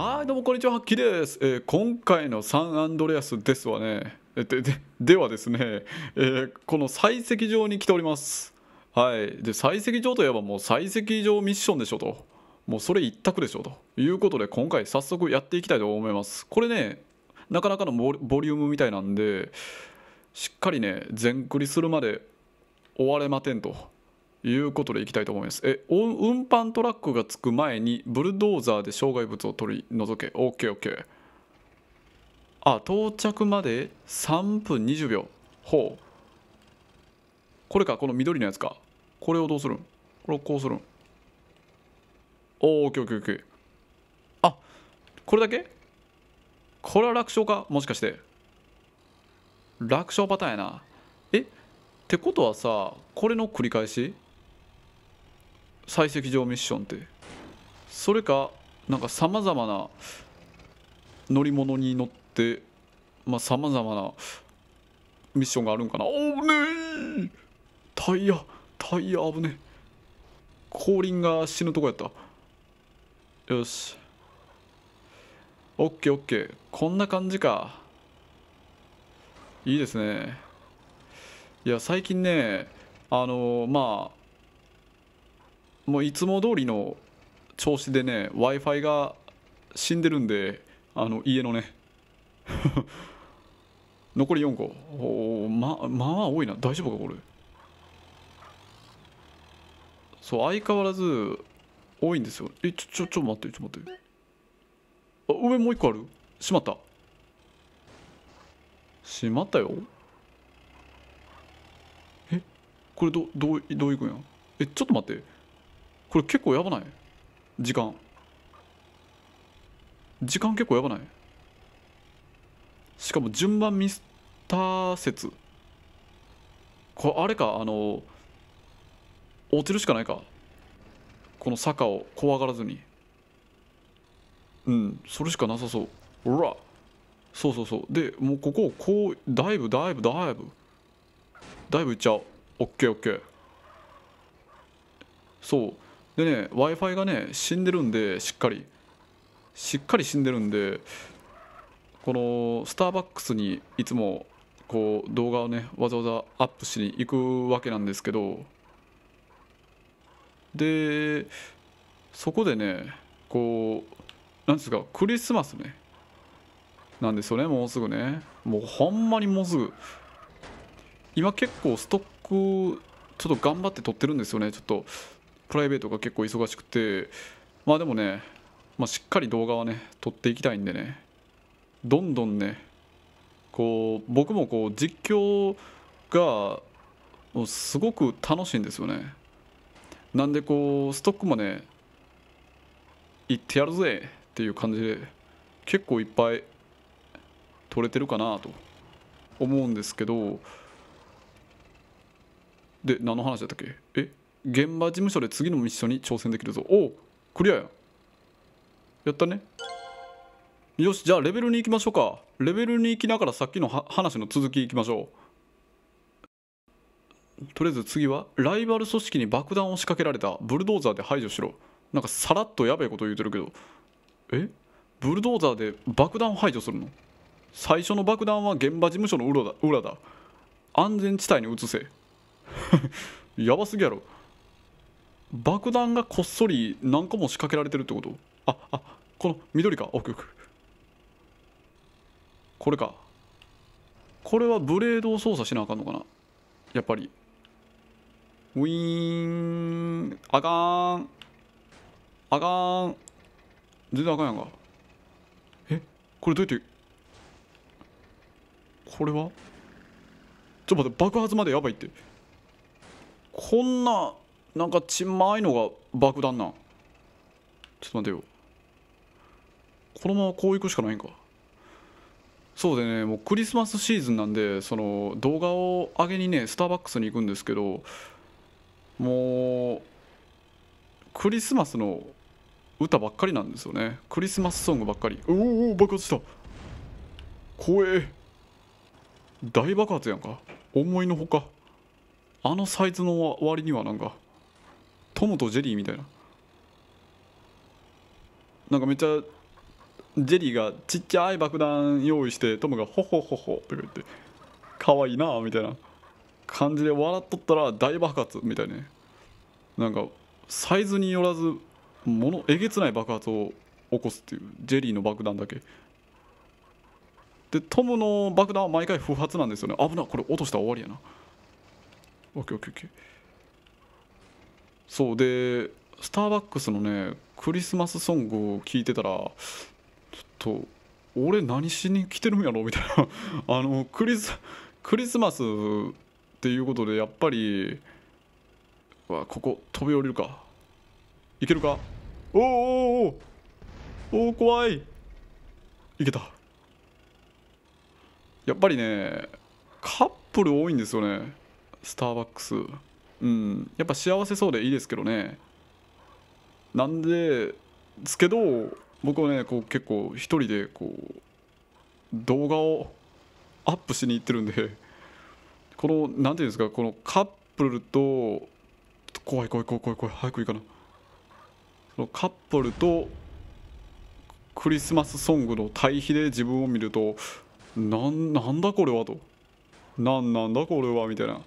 はいどうもこんにちはきです、えー、今回のサンアンドレアスですはねででではですね、えー、この採石場に来ておりますはいで採石場といえばもう採石場ミッションでしょともうそれ一択でしょということで今回早速やっていきたいと思いますこれねなかなかのボリュームみたいなんでしっかりね全クリするまで終われまてんということでいきたいと思います。え、運搬トラックがつく前にブルドーザーで障害物を取り除け。OKOK。あ、到着まで3分20秒。ほう。これか、この緑のやつか。これをどうするんこれをこうするんおー、OKOKOK。あ、これだけこれは楽勝かもしかして。楽勝パターンやな。えってことはさ、これの繰り返し採石場ミッションってそれかなんかさまざまな乗り物に乗ってさまざ、まなミッションがあるんかなおぶねえタイヤタイヤ危ねえ後輪が死ぬとこやったよしオッケーオッケーこんな感じかいいですねいや最近ねあのー、まあもういつも通りの調子でね w i f i が死んでるんであの家のね 残り4個おままあ多いな大丈夫かこれそう相変わらず多いんですよえちょちょちょ待ってちょ待ってあ上もう1個あるしまったしまったよえこれどどうどういくんやえちょっと待ってこれ結構やばない時間時間結構やばないしかも順番ミスター説これあれかあの落ちるしかないかこの坂を怖がらずにうんそれしかなさそうほらそうそうそうでもうここをこうダイブダイブダイブダイブいっちゃうオッケーオッケーそうでね w i f i がね死んでるんでしっかりしっかり死んでるんでこのスターバックスにいつもこう動画をねわざわざアップしに行くわけなんですけどでそこでねこうんですかクリスマスねなんですよねもうすぐねもうほんまにもうすぐ今結構ストックちょっと頑張って撮ってるんですよねちょっとプライベートが結構忙しくてまあでもね、まあ、しっかり動画はね撮っていきたいんでねどんどんねこう僕もこう実況がすごく楽しいんですよねなんでこうストックもね行ってやるぜっていう感じで結構いっぱい取れてるかなと思うんですけどで何の話だったっけえ現場事務所で次のミッションに挑戦できるぞおおクリアややったねよしじゃあレベルに行きましょうかレベルに行きながらさっきの話の続き行きましょうとりあえず次はライバル組織に爆弾を仕掛けられたブルドーザーで排除しろなんかさらっとやべえこと言うてるけどえブルドーザーで爆弾を排除するの最初の爆弾は現場事務所の裏だ裏だ安全地帯に移せ やばすぎやろ爆弾がこっそり何個も仕掛けられてるってことああこの緑か奥奥これかこれはブレードを操作しなあかんのかなやっぱりウィーンあかーんあかーん全然あかんやんかえこれどうやってこれはちょっと待って爆発までやばいってこんななんかちんまいのが爆弾なちょっと待てよこのままこういくしかないんかそうでねもうクリスマスシーズンなんでその動画を上げにねスターバックスに行くんですけどもうクリスマスの歌ばっかりなんですよねクリスマスソングばっかりおお爆発した怖え大爆発やんか思いのほかあのサイズの割にはなんかトムとジェリーみたいななんかめっちゃジェリーがちっちゃい爆弾用意してトムが「ほほほほ」とか言って「かわいいな」みたいな感じで笑っとったら大爆発みたいなねなんかサイズによらずものえげつない爆発を起こすっていうジェリーの爆弾だけでトムの爆弾は毎回不発なんですよね危なこれ落としたら終わりやな OKOKOK そうでスターバックスのねクリスマスソングを聴いてたらちょっと俺何しに来てるんやろみたいな あのクリスクリスマスっていうことでやっぱりわここ飛び降りるかいけるかおーおーおおお怖いいけたやっぱりねカップル多いんですよねスターバックスうんやっぱ幸せそうでいいですけどねなんですけど僕はねこう結構一人でこう動画をアップしに行ってるんでこの何ていうんですかこのカップルと怖い怖い怖い怖い怖い早くいいかなそのカップルとクリスマスソングの対比で自分を見るとなんなんだこれはとなんなんだこれはみたいな。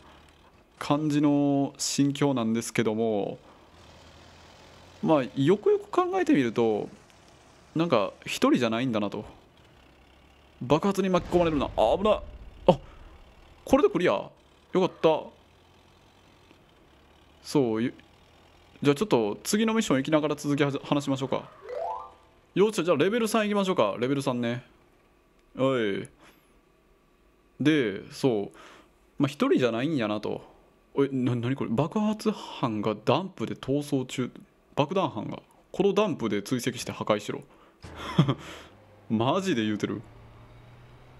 感じの心境なんですけどもまあよくよく考えてみるとなんか一人じゃないんだなと爆発に巻き込まれるな危ないあこれでクリアよかったそうじゃあちょっと次のミッション行きながら続き話しましょうかよしじゃあレベル3行きましょうかレベル3ねはいでそうまあ一人じゃないんやなとえな何これ爆発犯がダンプで逃走中爆弾犯がこのダンプで追跡して破壊しろ マジで言うてる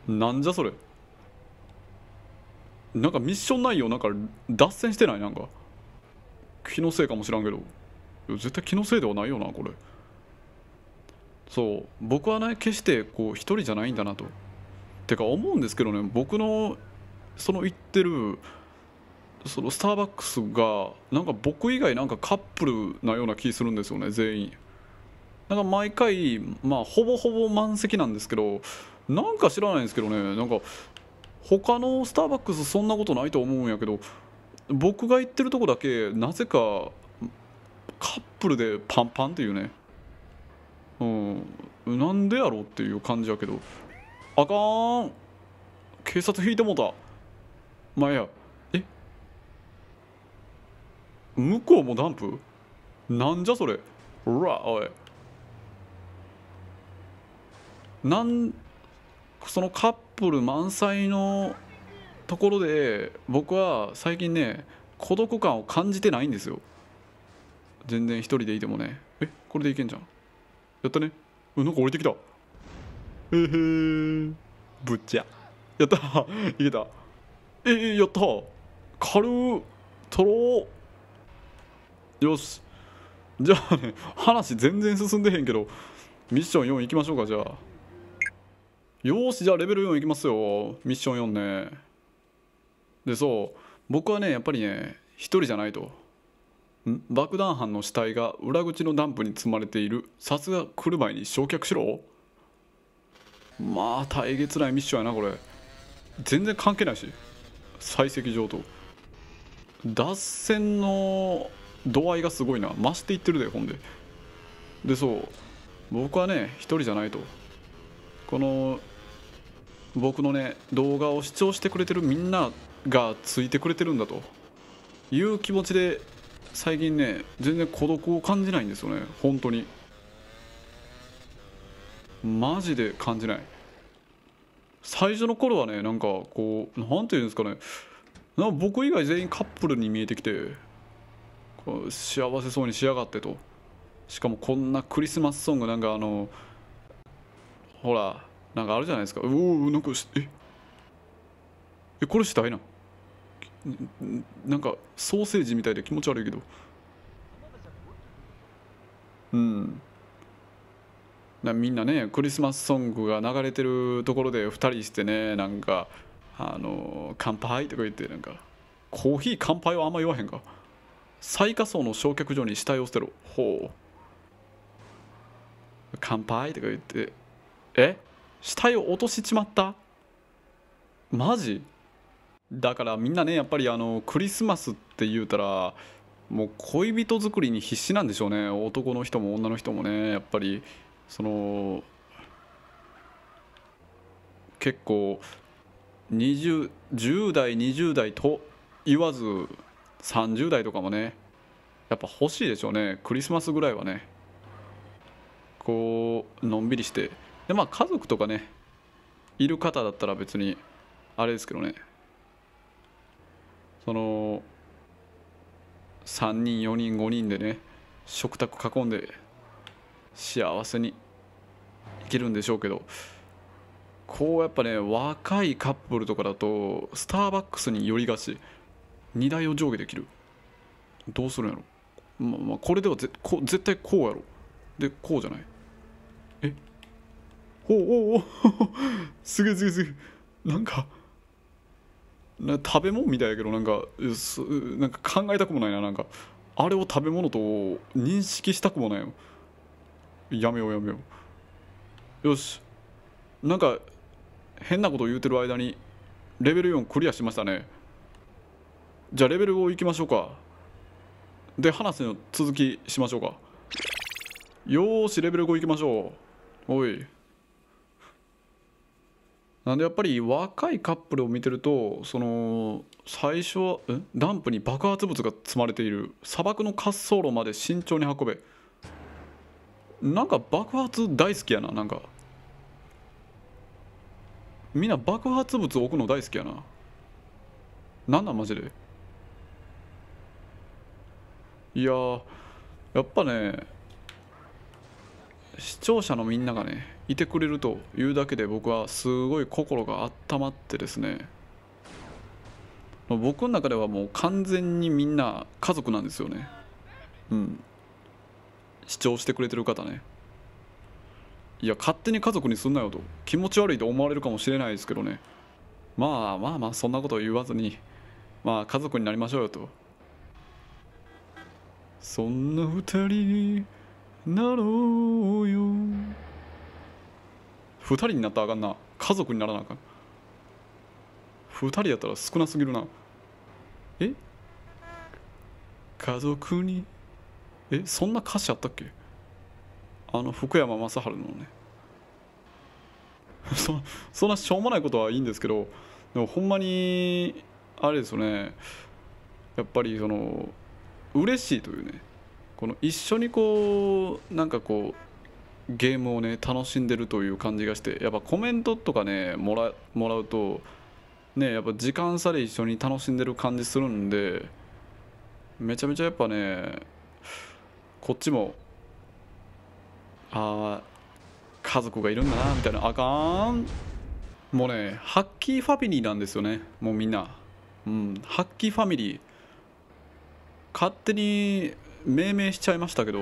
なんじゃそれなんかミッション内容なんか脱線してないなんか気のせいかもしらんけど絶対気のせいではないよなこれそう僕はね決してこう一人じゃないんだなとてか思うんですけどね僕のその言ってるそのスターバックスがなんか僕以外なんかカップルなような気するんですよね全員なんか毎回まあほぼほぼ満席なんですけどなんか知らないんですけどねなんか他のスターバックスそんなことないと思うんやけど僕が行ってるとこだけなぜかカップルでパンパンっていうねうんなんでやろうっていう感じやけどあかん警察引いてもうたまあ、いや向こうもダンプなんじゃそれうらおいなんそのカップル満載のところで僕は最近ね孤独感を感じてないんですよ全然一人でいてもねえこれでいけんじゃんやったねうんなんか降りてきたえへーぶっちゃやったいけたえー、やった 軽とろーよしじゃあね話全然進んでへんけどミッション4行きましょうかじゃあよしじゃあレベル4行きますよミッション4ねでそう僕はねやっぱりね一人じゃないと爆弾犯の死体が裏口のダンプに積まれているさすが来る前に焼却しろまあ大つないミッションやなこれ全然関係ないし採石場と脱線の度合いがすごいな増していってるでほんででそう僕はね一人じゃないとこの僕のね動画を視聴してくれてるみんながついてくれてるんだという気持ちで最近ね全然孤独を感じないんですよね本当にマジで感じない最初の頃はねなんかこう何て言うんですかね僕以外全員カップルに見えてきて幸せそうにしやがってとしかもこんなクリスマスソングなんかあのほらなんかあるじゃないですかうおなんかええこれしたいななんかソーセージみたいで気持ち悪いけどうんなみんなねクリスマスソングが流れてるところで2人してねなんかあの「乾杯」とか言ってなんか「コーヒー乾杯」はあんま言わへんか。最下層の焼却所に死体を捨てろほう乾杯とか言ってえ死体を落としちまったマジだからみんなねやっぱりあのクリスマスって言うたらもう恋人作りに必死なんでしょうね男の人も女の人もねやっぱりその結構20 10代20代と言わず30代とかもねやっぱ欲しいでしょうねクリスマスぐらいはねこうのんびりしてでまあ家族とかねいる方だったら別にあれですけどねその3人4人5人でね食卓囲んで幸せにいけるんでしょうけどこうやっぱね若いカップルとかだとスターバックスに寄りがち荷台を上下できるどうするんやろまあ、まあ、これではぜこ絶対こうやろでこうじゃないえおおお すげえすげえすげえなんかな食べ物みたいやけどなんかなんか考えたくもないななんかあれを食べ物と認識したくもないよやめようやめようよしなんか変なこと言うてる間にレベル4クリアしましたねじゃあレベルを行きましょうかで話の続きしましょうかよーしレベル5行きましょうおいなんでやっぱり若いカップルを見てるとその最初はダンプに爆発物が積まれている砂漠の滑走路まで慎重に運べなんか爆発大好きやななんかみんな爆発物置くの大好きやななんなんマジでいややっぱね視聴者のみんながねいてくれるというだけで僕はすごい心が温まってですね僕の中ではもう完全にみんな家族なんですよねうん視聴してくれてる方ねいや勝手に家族にすんなよと気持ち悪いと思われるかもしれないですけどねまあまあまあそんなことを言わずにまあ家族になりましょうよとそんな二人になろうよ二人になったらあかんな家族にならなあかん二人やったら少なすぎるなえ家族にえそんな歌詞あったっけあの福山雅治のね そそんなしょうもないことはいいんですけどでもほんまにあれですよねやっぱりその嬉しいというねこの一緒にこうなんかこうゲームをね楽しんでるという感じがしてやっぱコメントとかねもらもらうとねやっぱ時間差で一緒に楽しんでる感じするんでめちゃめちゃやっぱねこっちもああ家族がいるんだなみたいなあかんもうねハッキーファミリーなんですよねもうみんなうんハッキーファミリー勝手に命名しちゃいましたけど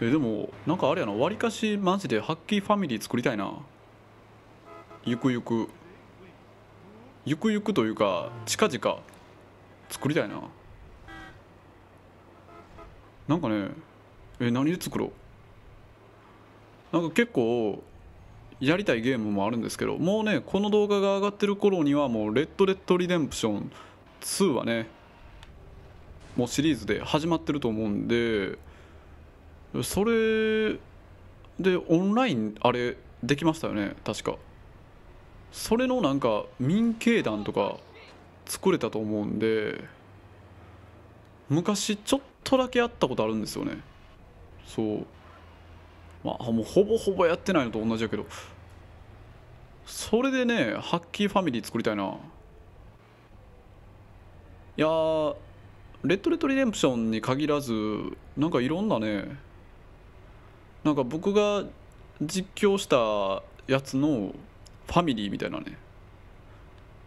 えでもなんかあれやなわりかしマジでハッキーファミリー作りたいなゆくゆくゆくゆくというか近々作りたいななんかねえ何で作ろうなんか結構やりたいゲームもあるんですけどもうねこの動画が上がってる頃にはもう「レッド・レッド・リデンプション2」はねもうシリーズで始まってると思うんでそれでオンラインあれできましたよね確かそれのなんか民警団とか作れたと思うんで昔ちょっとだけ会ったことあるんですよねそうまあもうほぼほぼやってないのと同じやけどそれでねハッキーファミリー作りたいないやレッド・レトリデンプションに限らずなんかいろんなねなんか僕が実況したやつのファミリーみたいなね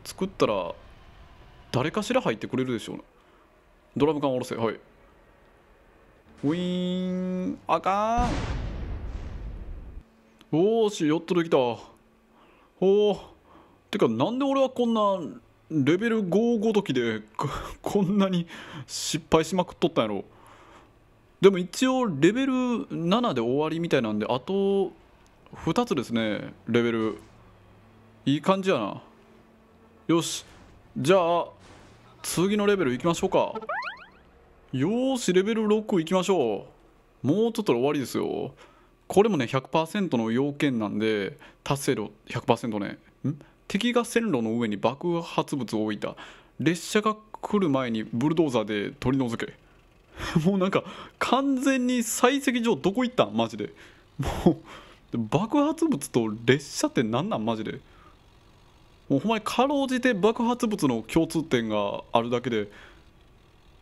作ったら誰かしら入ってくれるでしょう、ね、ドラム缶下ろせはいウィーンあかんおーしヨットできたおーてかなんで俺はこんなレベル5ごときでこんなに失敗しまくっとったんやろでも一応レベル7で終わりみたいなんであと2つですねレベルいい感じやなよしじゃあ次のレベル行きましょうかよしレベル6行きましょうもうちょっとで終わりですよこれもね100%の要件なんで達成度100%ねん敵が線路の上に爆発物を置いた列車が来る前にブルドーザーで取り除け もうなんか完全に採石場どこ行ったんマジでもう爆発物と列車って何なんマジでもうほんまにかろうじて爆発物の共通点があるだけで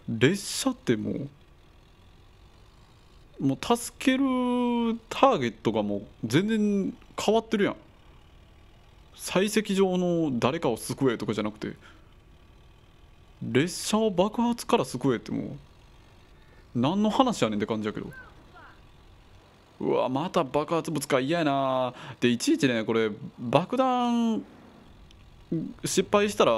列車ってもうもう助けるターゲットがもう全然変わってるやん採石場の誰かを救えとかじゃなくて列車を爆発から救えってもう何の話やねんって感じやけどうわまた爆発物か嫌やなでいちいちねこれ爆弾失敗したら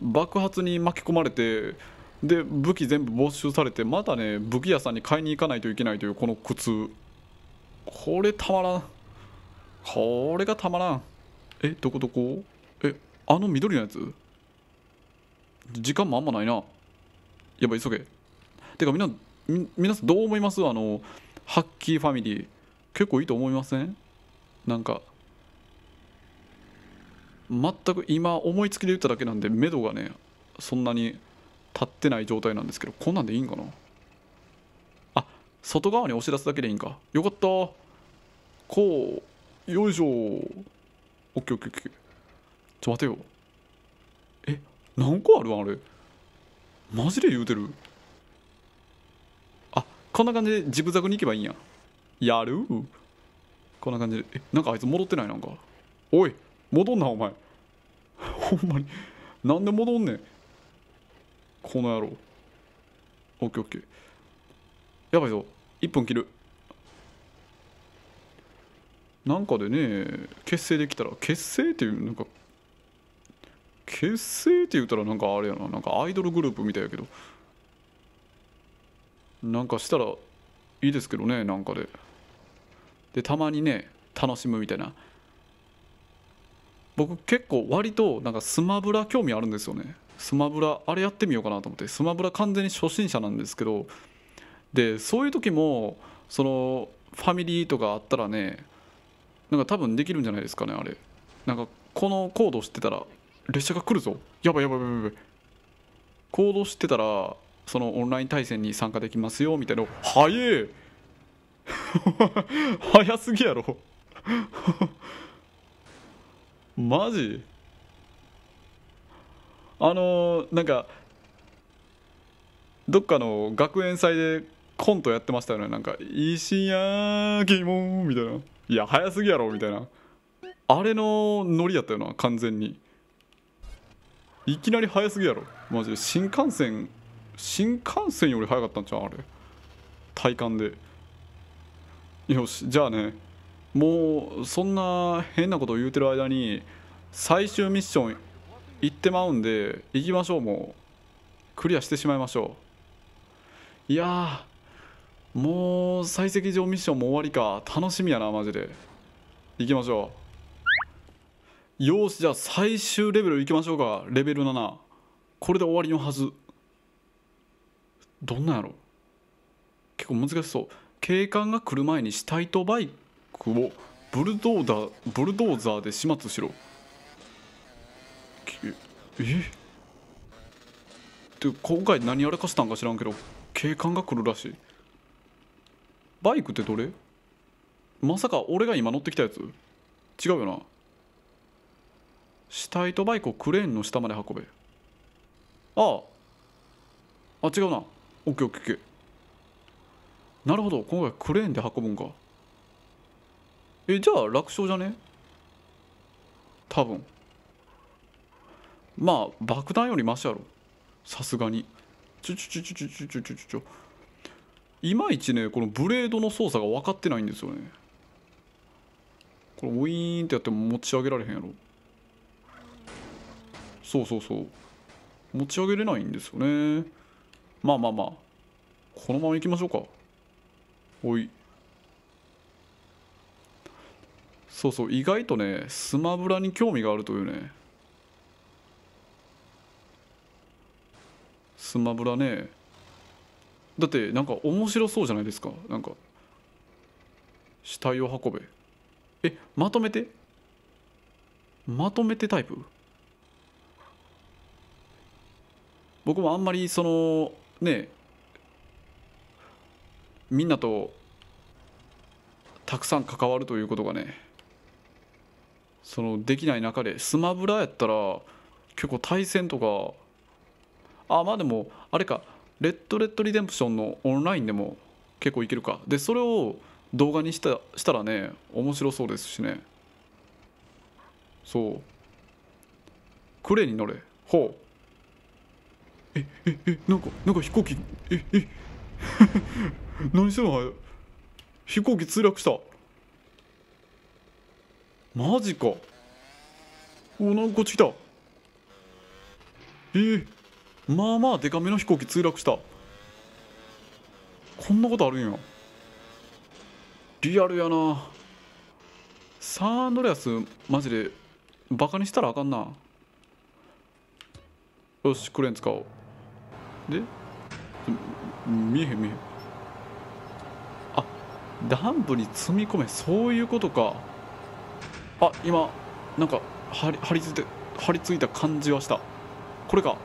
爆発に巻き込まれてで武器全部没収されてまたね武器屋さんに買いに行かないといけないというこの苦痛これたまらんこれがたまらんえどこどこえあの緑のやつ時間もあんまないなやばい急げてかみんなみ皆さんどう思いますあのハッキーファミリー結構いいと思いませんなんか全く今思いつきで言っただけなんで目処がねそんなに立ってない状態なんですけどこんなんでいいんかなあ外側に押し出すだけでいいんかよかったこうよいしょオッケーオッケーオッケーちょ待てよえ何個あるあれマジで言うてるあこんな感じでジグザグに行けばいいんややるこんな感じでえなんかあいつ戻ってないなんかおい戻んなお前 ほんまになんで戻んねんこの野郎オッケーオッケーやばいぞ1分切るなんかでね結成できたら結成っていうなんか結成って言ったらなんかあれやななんかアイドルグループみたいやけどなんかしたらいいですけどねなんかででたまにね楽しむみたいな僕結構割となんかスマブラ興味あるんですよねスマブラあれやってみようかなと思ってスマブラ完全に初心者なんですけどでそういう時もそのファミリーとかあったらねなんか多分できるんじゃないですかねあれなんかこのコード知ってたら列車が来るぞやばいやばいやばいやばい知ってたらそのオンライン対戦に参加できますよみたいな早え 早すぎやろ マジあのー、なんかどっかの学園祭でコントやってましたよねなんか「石焼きも」みたいな。いや早すぎやろみたいなあれのノリやったよな完全にいきなり早すぎやろマジで新幹線新幹線より早かったんちゃうあれ体感でよしじゃあねもうそんな変なことを言うてる間に最終ミッション行ってまうんで行きましょうもうクリアしてしまいましょういやもう採石場ミッションも終わりか楽しみやなマジで行きましょうよしじゃあ最終レベル行きましょうかレベル7これで終わりのはずどんなんやろ結構難しそう警官が来る前に死体とバイクをブルドーザーブルドーザーで始末しろえって今回何やらかしたんか知らんけど警官が来るらしいバイクってどれまさか俺が今乗ってきたやつ違うよな死体とバイクをクレーンの下まで運べあああ違うなオッケーオッケーオッケーなるほど今回クレーンで運ぶんかえじゃあ楽勝じゃね多分まあ爆弾よりマシやろさすがにちょちょちょちょちょちょちょちょいまいちねこのブレードの操作が分かってないんですよねこれウィーンってやっても持ち上げられへんやろそうそうそう持ち上げれないんですよねまあまあまあこのままいきましょうかおいそうそう意外とねスマブラに興味があるというねスマブラねだってなんか面白そうじゃないですかなんか死体を運べえまとめてまとめてタイプ僕もあんまりそのねみんなとたくさん関わるということがねそのできない中でスマブラやったら結構対戦とかあまあでもあれかレッド・レッド・リデンプションのオンラインでも結構いけるかでそれを動画にしたしたらね面白そうですしねそうクレーに乗れほうえええなんかなんか飛行機ええ 何してんの飛行機墜落したマジかおなんかこっち来たえまあまあデカめの飛行機墜落したこんなことあるんやリアルやなサンドレアスマジでバカにしたらあかんなよしクレーン使おうで見えへん見えへんあダンプに積み込めそういうことかあ今なんかり張り付いて張り付いた感じはしたこれか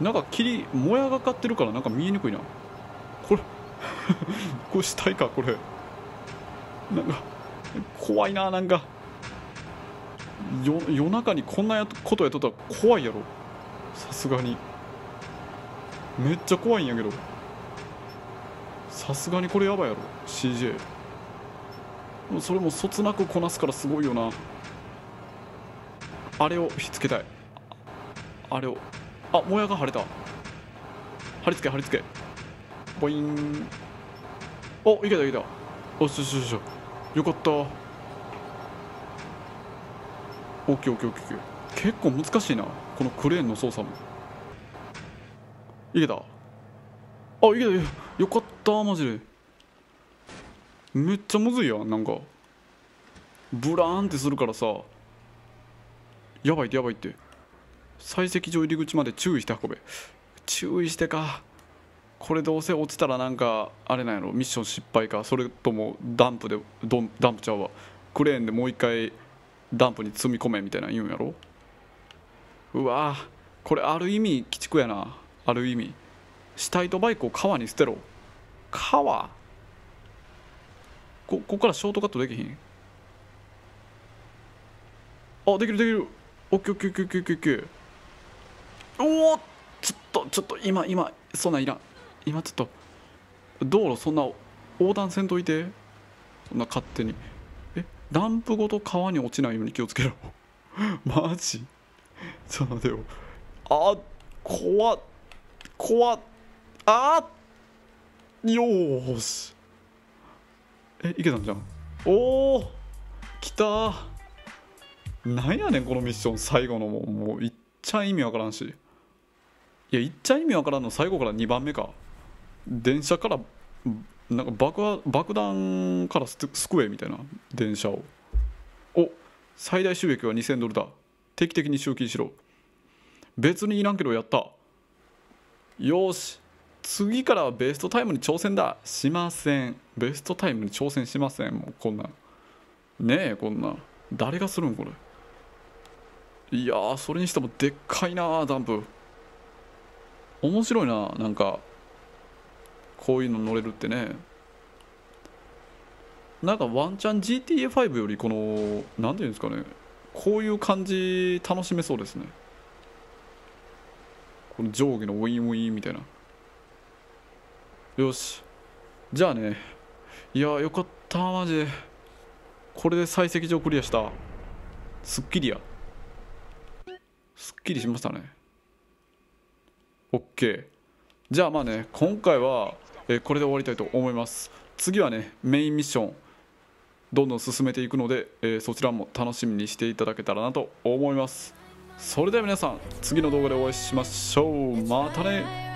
なんか霧もやがかってるからなんか見えにくいなこれ これしたいかこれなんか怖いななんか夜中にこんなことやっとったら怖いやろさすがにめっちゃ怖いんやけどさすがにこれやばいやろ CJ それもそつなくこなすからすごいよなあれをひっつけたいあれをあもやが晴れた貼り付け貼り付けボインおいけたいけたおそしそうそよかったオッケーオッケーオッケー結構難しいなこのクレーンの操作もいけたあいけたよかったマジでめっちゃむずいやんなんかブラーンってするからさやばいってやばいって採石場入り口まで注意して運べ注意してかこれどうせ落ちたらなんかあれなんやろミッション失敗かそれともダンプでどんダンプちゃうわクレーンでもう一回ダンプに積み込めみたいな言うんやろうわこれある意味鬼畜やなある意味死体とバイクを川に捨てろ川ここからショートカットできひんあできるできるオッケーオッケーオッケーオッケーオッケーおおちょっとちょっと今今そんないらん今ちょっと道路そんな横断せんといてそんな勝手にえランプごと川に落ちないように気をつけろ マジちょっと待てよあ怖っ怖っあよしえいけたんじゃんおお来たなんやねんこのミッション最後のもうもういっちゃ意味わからんしいや言っちゃ意味わからんの最後から2番目か電車からなんか爆爆弾から救えみたいな電車をお最大収益は2000ドルだ定期的に集金しろ別にいらんけどやったよし次からはベストタイムに挑戦だしませんベストタイムに挑戦しませんもうこんなねえこんな誰がするんこれいやそれにしてもでっかいなダンプ面白いななんかこういうの乗れるってねなんかワンチャン GTA5 よりこの何ていうんですかねこういう感じ楽しめそうですねこの上下のウィンウィンみたいなよしじゃあねいやよかったマジでこれで採石場クリアしたすっきりやすっきりしましたね OK じゃあまあね今回は、えこれで終わりたいと思います次はねメインミッションどんどん進めていくので、えそちらも楽しみにしていただけたらなと思いますそれでは皆さん次の動画でお会いしましょうまたね